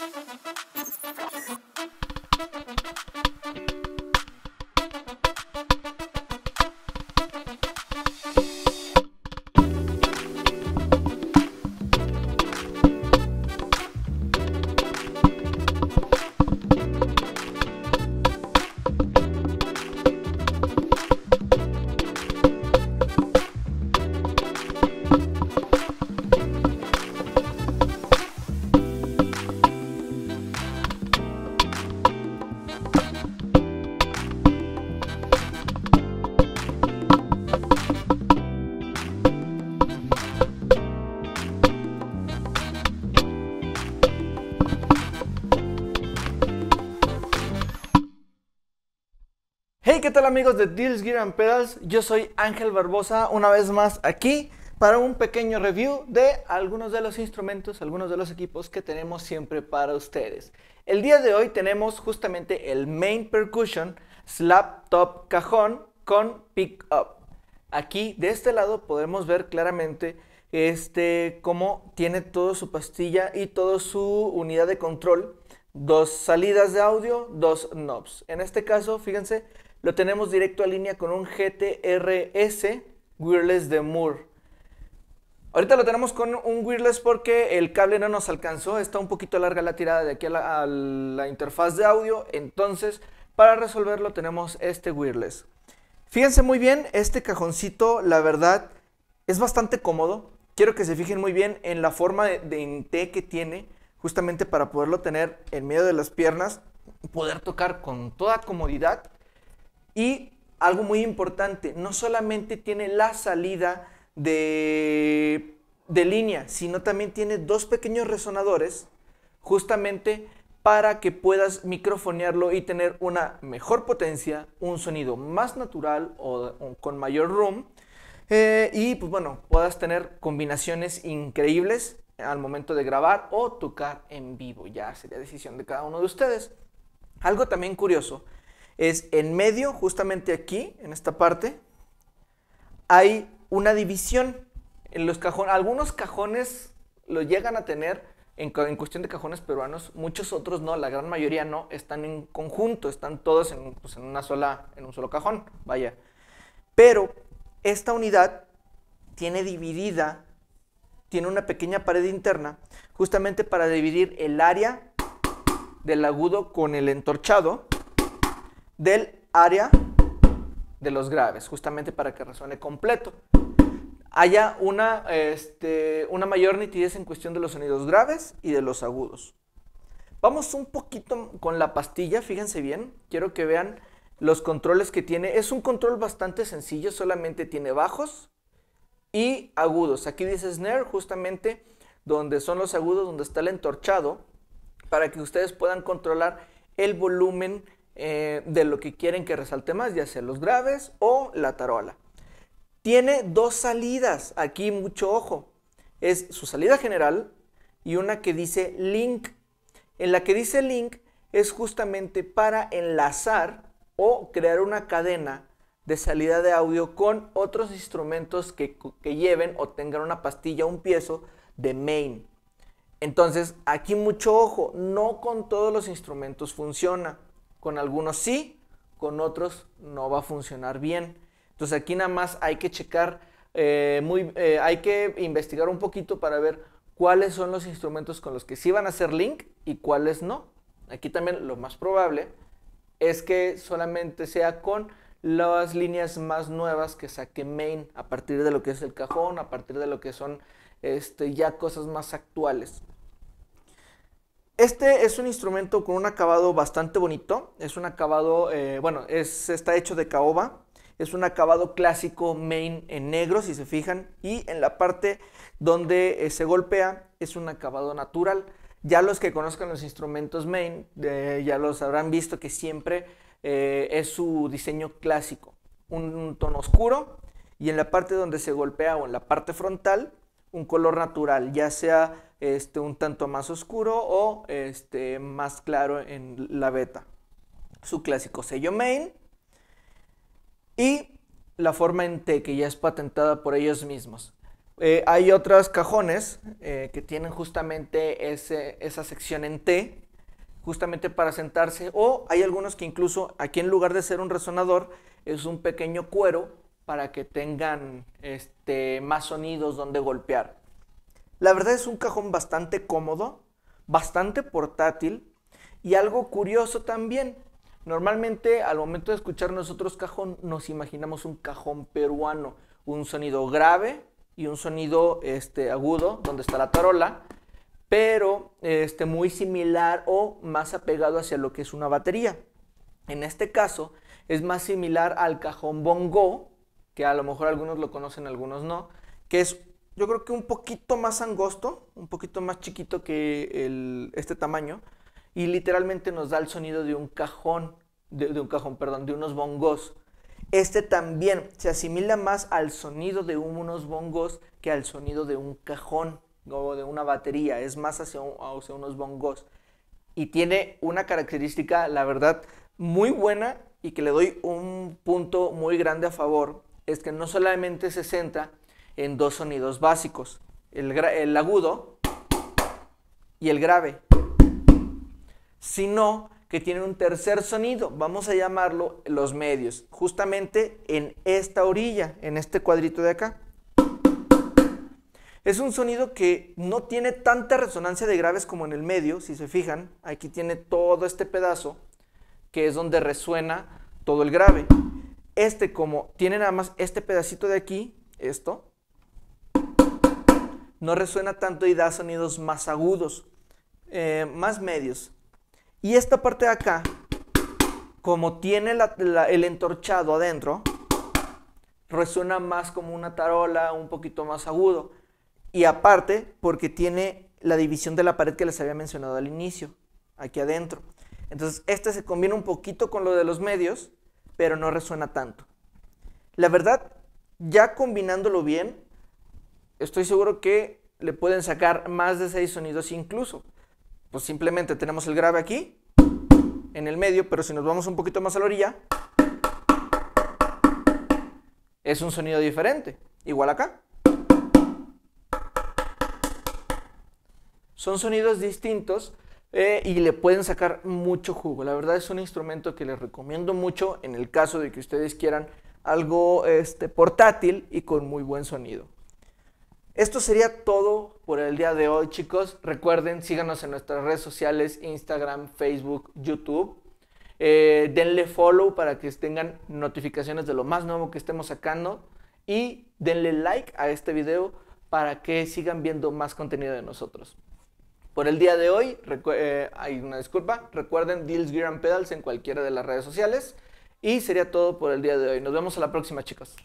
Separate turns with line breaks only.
¡Gracias! ¿qué tal amigos de Deals Gear and Pedals? Yo soy Ángel Barbosa, una vez más aquí para un pequeño review de algunos de los instrumentos, algunos de los equipos que tenemos siempre para ustedes. El día de hoy tenemos justamente el Main Percussion Slap Top Cajón con Pick Up. Aquí de este lado podemos ver claramente este, cómo tiene toda su pastilla y toda su unidad de control. Dos salidas de audio, dos knobs. En este caso, fíjense, lo tenemos directo a línea con un GTRS wireless de Moore. Ahorita lo tenemos con un wireless porque el cable no nos alcanzó, está un poquito larga la tirada de aquí a la, interfaz de audio, entonces para resolverlo tenemos este wireless. Fíjense muy bien, este cajoncito la verdad es bastante cómodo, quiero que se fijen muy bien en la forma de, de que tiene, justamente para poderlo tener en medio de las piernas, poder tocar con toda comodidad y algo muy importante, no solamente tiene la salida de, línea, sino también tiene dos pequeños resonadores justamente para que puedas microfonearlo y tener una mejor potencia, un sonido más natural o, con mayor room. Eh, y pues bueno, puedas tener combinaciones increíbles al momento de grabar o tocar en vivo. Ya sería decisión de cada uno de ustedes. Algo también curioso es en medio, justamente aquí, en esta parte, hay una división. En los cajones, algunos cajones lo llegan a tener en, cuestión de cajones peruanos, muchos otros no, la gran mayoría no, están en conjunto, están todos en, pues, en una sola, en un solo cajón, vaya. Pero esta unidad tiene dividida, tiene una pequeña pared interna, justamente para dividir el área del agudo con el entorchado del área de los graves, justamente para que resuene completo. Haya una, este, una mayor nitidez en cuestión de los sonidos graves y de los agudos. Vamos un poquito con la pastilla, fíjense bien, quiero que vean los controles que tiene. Es un control bastante sencillo, solamente tiene bajos y agudos. Aquí dice snare, justamente donde son los agudos, donde está el entorchado, para que ustedes puedan controlar el volumen eh, de lo que quieren que resalte más, ya sea los graves o la tarola. Tiene dos salidas, aquí mucho ojo. Es su salida general y una que dice link. En la que dice link es justamente para enlazar o crear una cadena de salida de audio con otros instrumentos que, que lleven o tengan una pastilla, un piezo de main. Entonces, aquí mucho ojo, no con todos los instrumentos funciona. Con algunos sí, con otros no va a funcionar bien. Entonces aquí nada más hay que checar, eh, muy, eh, hay que investigar un poquito para ver cuáles son los instrumentos con los que sí van a hacer link y cuáles no. Aquí también lo más probable es que solamente sea con las líneas más nuevas que saque main a partir de lo que es el cajón, a partir de lo que son este, ya cosas más actuales. Este es un instrumento con un acabado bastante bonito. Es un acabado, eh, bueno, es, está hecho de caoba. Es un acabado clásico main en negro, si se fijan. Y en la parte donde eh, se golpea es un acabado natural. Ya los que conozcan los instrumentos main eh, ya los habrán visto que siempre es su diseño clásico. un tono oscuro y en la parte donde se golpea o en la parte frontal un color natural, ya sea este, un tanto más oscuro o este, más claro en la beta. Su clásico sello main y la forma en T que ya es patentada por ellos mismos. Eh, hay otros cajones eh, que tienen justamente esa sección en T, justamente para sentarse, o hay algunos que incluso aquí en lugar de ser un resonador, es un pequeño cuero para que tengan este, más sonidos donde golpear. La verdad es un cajón bastante cómodo, bastante portátil y algo curioso también. Normalmente al momento de escuchar nosotros cajón nos imaginamos un cajón peruano, un sonido grave y un sonido este, agudo donde está la tarola, pero este, muy similar o más apegado hacia lo que es una batería. En este caso es más similar al cajón bongo, que a lo mejor algunos lo conocen, algunos no, que es yo creo que un poquito más angosto, un poquito más chiquito que este tamaño, y literalmente nos da el sonido de un cajón, de, un cajón, perdón, de unos bongos. Este también se asimila más al sonido de unos bongos que al sonido de un cajón o de una batería, es más hacia, hacia unos bongos. Y tiene una característica, la verdad, muy buena y que le doy un punto muy grande a favor, es que no solamente se centra en dos sonidos básicos, el, agudo y el grave, sino que tienen un tercer sonido, vamos a llamarlo los medios, justamente en esta orilla, en este cuadrito de acá. Es un sonido que no tiene tanta resonancia de graves como en el medio, si se fijan, aquí tiene todo este pedazo, que es donde resuena todo el grave. Este como tiene nada más este pedacito de aquí, esto, no resuena tanto y da sonidos más agudos, eh, más medios. Y esta parte de acá, como tiene el entorchado adentro, resuena más como una tarola, un poquito más agudo. Y aparte, porque tiene la división de la pared que les había mencionado al inicio, aquí adentro. Entonces, este se combina un poquito con lo de los medios, pero no resuena tanto. La verdad, ya combinándolo bien, estoy seguro que le pueden sacar más de seis sonidos incluso. Pues simplemente tenemos el grave aquí, en el medio, pero si nos vamos un poquito más a la orilla, es un sonido diferente. Igual acá. Son sonidos distintos eh, y le pueden sacar mucho jugo. La verdad es un instrumento que les recomiendo mucho en el caso de que ustedes quieran algo este, portátil y con muy buen sonido. Esto sería todo por el día de hoy, chicos. Recuerden, síganos en nuestras redes sociales, Instagram, Facebook, YouTube. Eh, denle follow para que tengan notificaciones de lo más nuevo que estemos sacando. Y denle like a este video para que sigan viendo más contenido de nosotros. Por el día de hoy, eh, hay una disculpa, recuerden Deals Gear and Pedals en cualquiera de las redes sociales. Y sería todo por el día de hoy. Nos vemos a la próxima, chicos.